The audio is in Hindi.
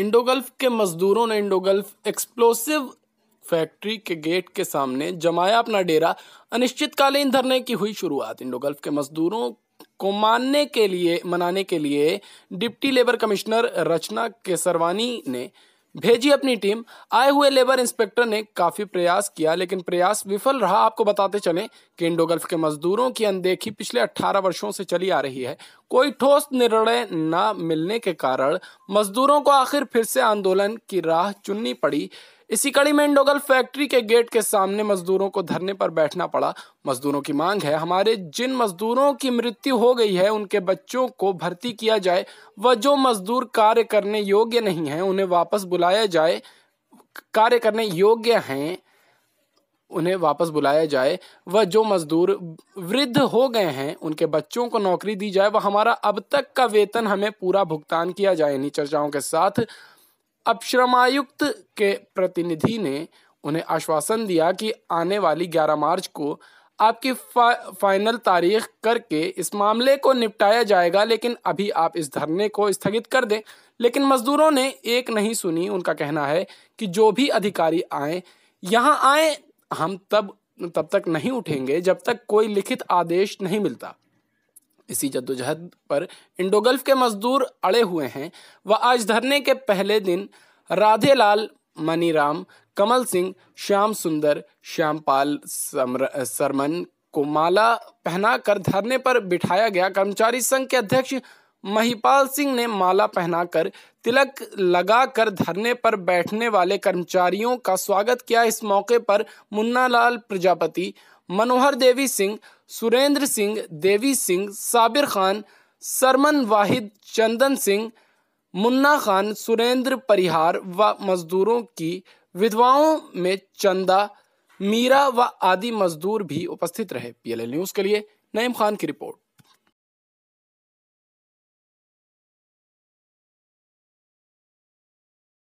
इंडोगल्फ के मजदूरों ने इंडोगल्फ एक्सप्लोसिव फैक्ट्री के गेट के सामने जमाया अपना डेरा अनिश्चितकालीन धरने की हुई शुरुआत इंडोगल्फ के मजदूरों को मानने के लिए मनाने के लिए deputy labour commissioner Rachna Kesarwani ने भेजी अपनी टीम आए हुए लेबर इंस्पेक्टर ने काफ़ी प्रयास किया लेकिन प्रयास विफल रहा आपको बताते चलें कि इंडोगल्फ के मजदूरों की अनदेखी पिछले 18 वर्षों से चली आ रही है कोई ठोस निर्णय न मिलने के कारण मजदूरों को आखिर फिर से आंदोलन की राह चुननी पड़ी इसी कड़ी में इंडोगल फैक्ट्री के गेट के सामने मजदूरों को धरने पर बैठना पड़ा मजदूरों की मांग है हमारे जिन मजदूरों की मृत्यु हो गई है उनके बच्चों को भर्ती किया जाए व जो मजदूर कार्य करने योग्य नहीं है उन्हें वापस बुलाया जाए कार्य करने योग्य हैं उन्हें वापस बुलाया जाए वह जो मज़दूर वृद्ध हो गए हैं उनके बच्चों को नौकरी दी जाए वह हमारा अब तक का वेतन हमें पूरा भुगतान किया जाए इन्हीं चर्चाओं के साथ अब श्रमायुक्त के प्रतिनिधि ने उन्हें आश्वासन दिया कि आने वाली 11 मार्च को आपकी फा, फाइनल तारीख करके इस मामले को निपटाया जाएगा लेकिन अभी आप इस धरने को स्थगित कर दें लेकिन मजदूरों ने एक नहीं सुनी उनका कहना है कि जो भी अधिकारी आए यहाँ आए हम तब तब तक नहीं उठेंगे जब तक कोई लिखित आदेश नहीं मिलता इसी जद्दोजहद पर इंडोगल्फ के मजदूर अड़े हुए हैं वह आज धरने के पहले दिन राधेलाल मनीराम कमल सिंह श्याम सुंदर श्यामपाल सरमन को माला पहनाकर धरने पर बिठाया गया कर्मचारी संघ के अध्यक्ष महिपाल सिंह ने माला पहनाकर तिलक लगाकर धरने पर बैठने वाले कर्मचारियों का स्वागत किया इस मौके पर मुन्नालाल प्रजापति मनोहर देवी सिंह सुरेंद्र सिंह देवी सिंह साबिर खान सरमन वाहिद चंदन सिंह मुन्ना खान सुरेंद्र परिहार व मजदूरों की विधवाओं में चंदा मीरा व आदि मजदूर भी उपस्थित रहे पीएलएल न्यूज़ के लिए नईम खान की रिपोर्ट